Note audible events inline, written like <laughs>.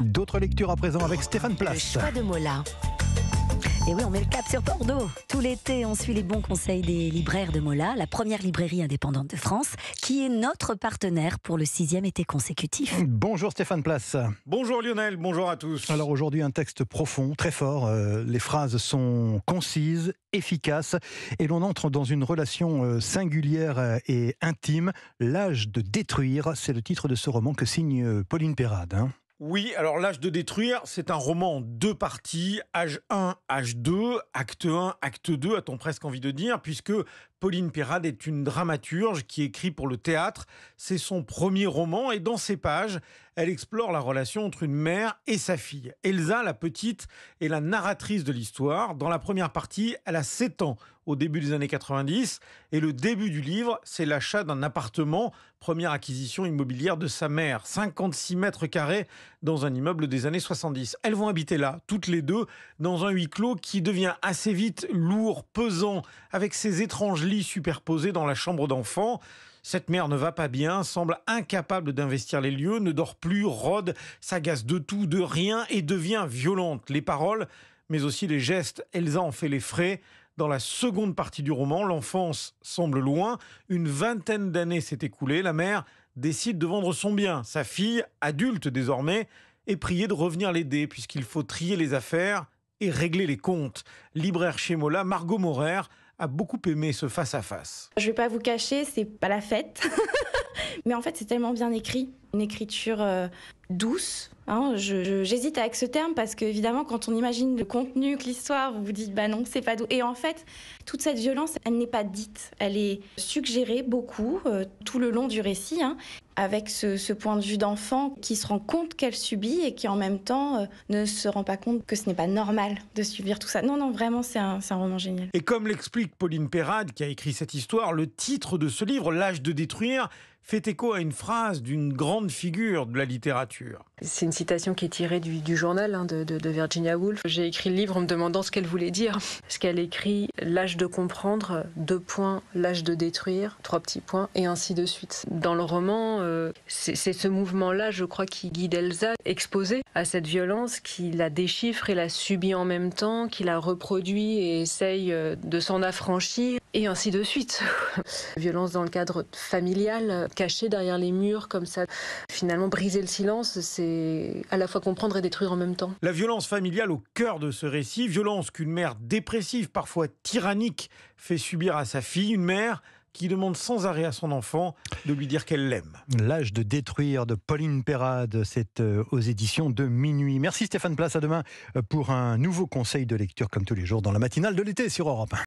D'autres lectures à présent avec Stéphane Place. Le choix de Mola. Et oui, on met le cap sur Bordeaux. Tout l'été, on suit les bons conseils des libraires de Mola, la première librairie indépendante de France, qui est notre partenaire pour le sixième été consécutif. Bonjour Stéphane Place. Bonjour Lionel, bonjour à tous. Alors aujourd'hui, un texte profond, très fort. Euh, les phrases sont concises, efficaces, et l'on entre dans une relation euh, singulière euh, et intime. L'âge de détruire, c'est le titre de ce roman que signe Pauline Perrade. Hein. Oui, alors L'âge de détruire, c'est un roman en deux parties, âge 1, âge 2, acte 1, acte 2, a-t-on presque envie de dire, puisque Pauline Pirade est une dramaturge qui écrit pour le théâtre. C'est son premier roman et dans ses pages, elle explore la relation entre une mère et sa fille. Elsa, la petite, est la narratrice de l'histoire. Dans la première partie, elle a 7 ans au début des années 90. Et le début du livre, c'est l'achat d'un appartement, première acquisition immobilière de sa mère, 56 mètres carrés dans un immeuble des années 70. Elles vont habiter là, toutes les deux, dans un huis clos qui devient assez vite lourd, pesant, avec ses étranges lits superposés dans la chambre d'enfant. Cette mère ne va pas bien, semble incapable d'investir les lieux, ne dort plus, rôde, s'agace de tout, de rien et devient violente. Les paroles, mais aussi les gestes, Elsa en fait les frais. Dans la seconde partie du roman, l'enfance semble loin. Une vingtaine d'années s'est écoulée. La mère décide de vendre son bien. Sa fille, adulte désormais, est priée de revenir l'aider puisqu'il faut trier les affaires et régler les comptes. Libraire chez Mola, Margot Morer a beaucoup aimé ce face-à-face. -face. Je vais pas vous cacher, c'est pas la fête. <laughs> Mais en fait, c'est tellement bien écrit. Une écriture euh, douce, Hein, j'hésite avec ce terme parce que évidemment, quand on imagine le contenu, l'histoire, vous vous dites bah non, c'est pas doux. Et en fait, toute cette violence, elle n'est pas dite, elle est suggérée beaucoup euh, tout le long du récit, hein, avec ce, point de vue d'enfant qui se rend compte qu'elle subit et qui en même temps euh, ne se rend pas compte que ce n'est pas normal de subir tout ça. Non, non, vraiment, c'est un, un, roman génial. Et comme l'explique Pauline Perrade, qui a écrit cette histoire, le titre de ce livre, L'âge de détruire, fait écho à une phrase d'une grande figure de la littérature. C'est citation qui est tirée du, du journal hein, de, Virginia Woolf. J'ai écrit le livre en me demandant ce qu'elle voulait dire. Ce qu'elle écrit, l'âge de comprendre, deux points, l'âge de détruire, trois petits points, et ainsi de suite. Dans le roman, euh, c'est ce mouvement-là, je crois, qui guide Elsa, exposée à cette violence, qui la déchiffre et la subit en même temps, qui la reproduit et essaye euh, de s'en affranchir, et ainsi de suite. <laughs> violence dans le cadre familial, cachée derrière les murs comme ça. Finalement, briser le silence, c'est à la fois comprendre et détruire en même temps. La violence familiale au cœur de ce récit, violence qu'une mère dépressive, parfois tyrannique, fait subir à sa fille, une mère qui demande sans arrêt à son enfant de lui dire qu'elle l'aime. L'âge de détruire de Pauline Perrade, c'est euh, aux éditions de minuit. Merci Stéphane Place, à demain euh, pour un nouveau conseil de lecture comme tous les jours dans la matinale de l'été sur Europe 1.